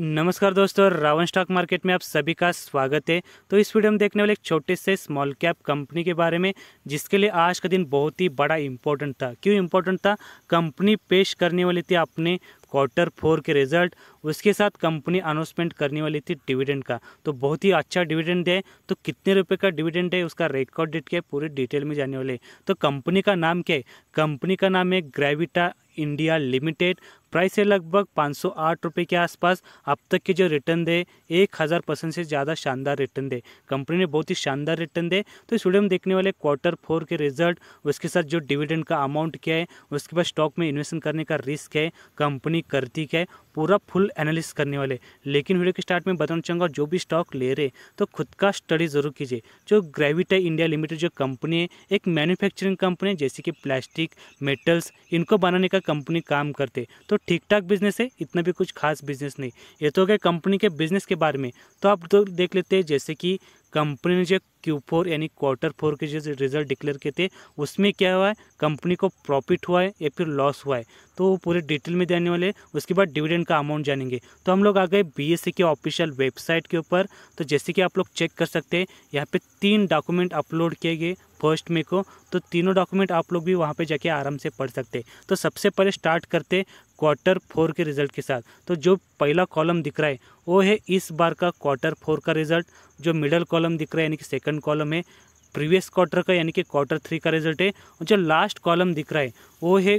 नमस्कार दोस्तों Ravan stock market में आप सभी का स्वागत है तो इस वीडियो में देखने वाले एक छोटे से स्मॉल कैप कंपनी के बारे में जिसके लिए आज का दिन बहुत ही बड़ा इम्पोर्टेंट था क्यों इम्पोर्टेंट था कंपनी पेश करने वाली थी अपने क्वार्टर फोर के रिजल्ट उसके साथ कंपनी अनाउंसमेंट करने वाली थी डिविडेंड का तो बहुत ही अच्छा डिविडेंड है तो कितने रुपए का डिविडेंड है उसका रिकॉर्ड डेट क्या है पूरे डिटेल में जाने वाले तो कंपनी का नाम क्या है कंपनी का नाम है ग्रेविटा इंडिया लिमिटेड प्राइस है लगभग पाँच सौ आठ रुपये के आसपास अब तक के जो रिटर्न दे एक हज़ार परसेंट से ज़्यादा शानदार रिटर्न दे कंपनी ने बहुत ही शानदार रिटर्न दे तो इस वीडियो में देखने वाले क्वार्टर फोर के रिजल्ट उसके साथ जो डिविडेंड का अमाउंट क्या है उसके बाद स्टॉक में इन्वेस्टमेंट करने का रिस्क है कंपनी करती क्या है पूरा फुल एनालिस करने वाले लेकिन वीडियो के स्टार्ट में बताना चाहूँगा जो भी स्टॉक ले रहे तो खुद का स्टडी ज़रूर कीजिए जो ग्रेविटा इंडिया लिमिटेड जो कंपनी है एक मैन्युफैक्चरिंग कंपनी है जैसे कि प्लास्टिक मेटल्स इनको बनाने का कंपनी काम करते तो ठीक ठाक बिजनेस है इतना भी कुछ खास बिजनेस नहीं ये तो हो कंपनी के बिजनेस के बारे में तो आप तो देख लेते हैं जैसे कि कंपनी ने जो क्यू फोर यानी क्वार्टर फोर के जो रिजल्ट डिक्लेयर किए थे उसमें क्या हुआ है कंपनी को प्रॉफिट हुआ है या फिर लॉस हुआ है तो वो पूरे डिटेल में देने वाले उसके बाद डिविडेंड का अमाउंट जानेंगे तो हम लोग आ गए बीएससी e के ऑफिशियल वेबसाइट के ऊपर तो जैसे कि आप लोग चेक कर सकते हैं यहाँ पे तीन डॉक्यूमेंट अपलोड किए गए फर्स्ट मे को तो तीनों डॉक्यूमेंट आप लोग भी वहाँ पे जाके आराम से पढ़ सकते तो सबसे पहले स्टार्ट करते क्वार्टर फोर के रिजल्ट के साथ तो जो पहला कॉलम दिख रहा है वो है इस बार का क्वार्टर फोर का रिजल्ट जो मिडल कॉलम दिख रहा है यानी कि सेकंड कॉलम है प्रीवियस क्वार्टर का यानी कि क्वार्टर थ्री का रिजल्ट है और जो लास्ट कॉलम दिख रहा है वो है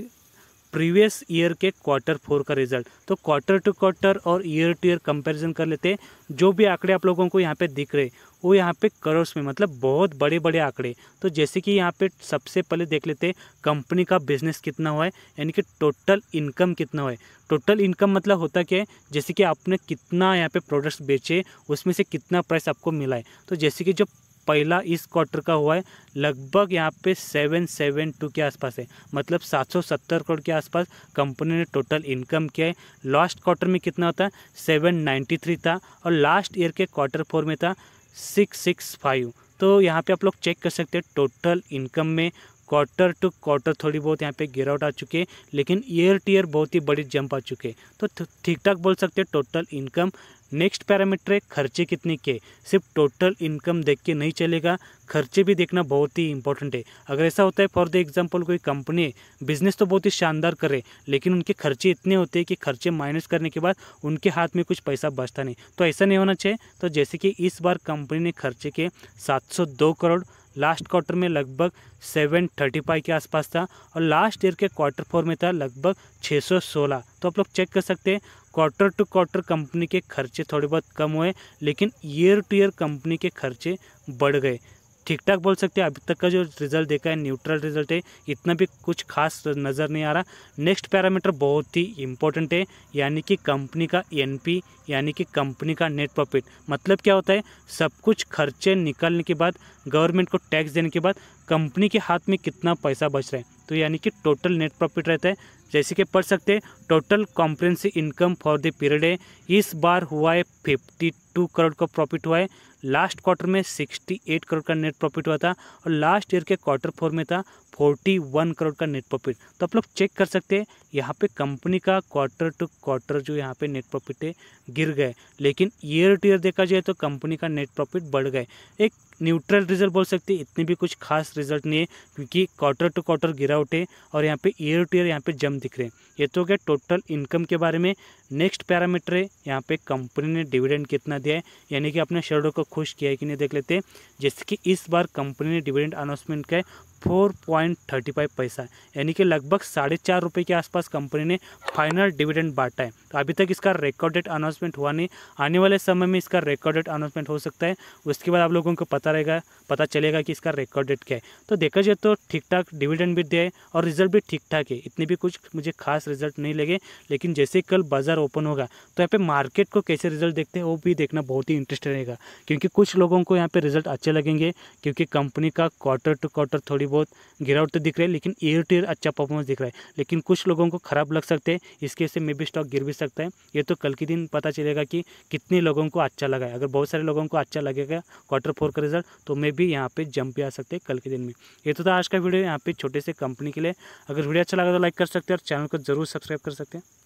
प्रीवियस ईयर के क्वार्टर फोर का रिजल्ट तो क्वार्टर टू क्वार्टर और ईयर टू ईयर कंपैरिजन कर लेते हैं जो भी आंकड़े आप लोगों को यहाँ पे दिख रहे वो यहाँ पे करोड़ में मतलब बहुत बड़े बड़े आंकड़े तो जैसे कि यहाँ पे सबसे पहले देख लेते हैं कंपनी का बिजनेस कितना हुआ है यानी कि टोटल इनकम कितना हुआ है टोटल इनकम मतलब होता क्या है जैसे कि आपने कितना यहाँ पे प्रोडक्ट्स बेचे उसमें से कितना प्राइस आपको मिला है तो जैसे कि जो पहला इस क्वार्टर का हुआ है लगभग यहाँ पे सेवन सेवन टू के आसपास है मतलब सात सौ सत्तर करोड़ के आसपास कंपनी ने टोटल इनकम किया है लास्ट क्वार्टर में कितना होता है सेवन नाइन्टी थ्री था और लास्ट ईयर के क्वार्टर फोर में था सिक्स सिक्स फाइव तो यहाँ पे आप लोग चेक कर सकते हैं टोटल इनकम में क्वार्टर टू क्वार्टर थोड़ी बहुत यहाँ पे गिरावट आ चुकी है लेकिन ईयर टू ईयर बहुत ही बड़ी जंप आ चुके हैं तो ठीक ठाक बोल सकते हैं टोटल इनकम नेक्स्ट पैरामीटर है खर्चे कितने के सिर्फ टोटल इनकम देख के नहीं चलेगा खर्चे भी देखना बहुत ही इंपॉर्टेंट है अगर ऐसा होता है फॉर द एग्जांपल कोई कंपनी बिजनेस तो बहुत ही शानदार करे लेकिन उनके खर्चे इतने होते हैं कि खर्चे माइनस करने के बाद उनके हाथ में कुछ पैसा बचता नहीं तो ऐसा नहीं होना चाहिए तो जैसे कि इस बार कंपनी ने खर्चे के सात करोड़ लास्ट क्वार्टर में लगभग 735 के आसपास था और लास्ट ईयर के क्वार्टर फोर में था लगभग 616 तो आप लोग चेक कर सकते हैं क्वार्टर टू क्वार्टर कंपनी के खर्चे थोड़े बहुत कम हुए लेकिन ईयर टू ईयर कंपनी के खर्चे बढ़ गए ठीक ठाक बोल सकते हैं अभी तक का जो रिजल्ट देखा है न्यूट्रल रिजल्ट है इतना भी कुछ खास नज़र नहीं आ रहा नेक्स्ट पैरामीटर बहुत ही इंपॉर्टेंट है यानी कि कंपनी का एनपी यानी कि कंपनी का नेट प्रॉफिट मतलब क्या होता है सब कुछ खर्चे निकालने के बाद गवर्नमेंट को टैक्स देने के बाद कंपनी के हाथ में कितना पैसा बच रहा है तो यानी कि टोटल नेट प्रॉफिट रहता है जैसे कि पढ़ सकते हैं total comprehensive income for the period है इस बार हुआ है फिफ्टी टू करोड़ का प्रॉफिट हुआ है लास्ट क्वार्टर में सिक्सटी एट करोड़ का नेट प्रॉफिट हुआ था और लास्ट ईयर के क्वार्टर फोर में था फोर्टी वन करोड़ का नेट प्रॉफिट तो आप लोग चेक कर सकते हैं यहाँ पे कंपनी का क्वार्टर टू क्वार्टर जो यहाँ पे नेट प्रॉफिट है गिर गए लेकिन ईयर टू ईयर देखा जाए तो कंपनी का नेट प्रॉफिट बढ़ गए एक न्यूट्रल रिजल्ट बोल सकते इतने भी कुछ खास रिजल्ट नहीं है क्योंकि क्वार्टर टू क्वार्टर गिरा आउट है और यहाँ पे ईयर टू ईयर यहाँ पे जम दिख रहे हैं ये तो क्या टोटल इनकम के बारे में नेक्स्ट पैरामीटर है यहाँ पे कंपनी ने डिविडेंड कितना दिया है यानी कि अपने शेयरों को खुश किया है कि नहीं देख लेते जैसे कि इस बार कंपनी ने डिविडेंड अनाउंसमेंट किया है फोर पॉइंट थर्टी फाइव पैसा यानी कि लगभग साढ़े चार रुपये के आसपास कंपनी ने फाइनल डिविडेंड बांटा है तो अभी तक इसका रिकॉर्डेड अनाउंसमेंट हुआ नहीं आने वाले समय में इसका रिकॉर्डेड अनाउंसमेंट हो सकता है उसके बाद आप लोगों को पता रहेगा पता चलेगा कि इसका रिकॉर्डेड क्या है तो देखा जाए तो ठीक ठाक डिविडेंड भी दिया और रिजल्ट भी ठीक ठाक है इतने भी कुछ मुझे खास रिजल्ट नहीं लगे लेकिन जैसे कल बाजार ओपन होगा तो यहाँ पर मार्केट को कैसे रिजल्ट देखते हैं वो भी देखना बहुत ही इंटरेस्ट रहेगा क्योंकि कुछ लोगों को यहाँ पे रिजल्ट अच्छे लगेंगे क्योंकि कंपनी का क्वार्टर टू क्वार्टर थोड़ी बहुत गिरावट तो दिख रही है लेकिन ईयर टू ईयर अच्छा परफॉर्मेंस दिख रहा है लेकिन कुछ लोगों को ख़राब लग सकते हैं इसके से मे भी स्टॉक गिर भी सकता है ये तो कल के दिन पता चलेगा कि कितने लोगों को अच्छा लगा है अगर बहुत सारे लोगों को अच्छा लगेगा क्वार्टर फोर का रिजल्ट तो मे भी यहाँ पर जंप भी आ सकते हैं कल के दिन में ये तो था आज का वीडियो यहाँ पे छोटे से कंपनी के लिए अगर वीडियो अच्छा लगा तो लाइक कर सकते हैं और चैनल को जरूर सब्सक्राइब कर सकते हैं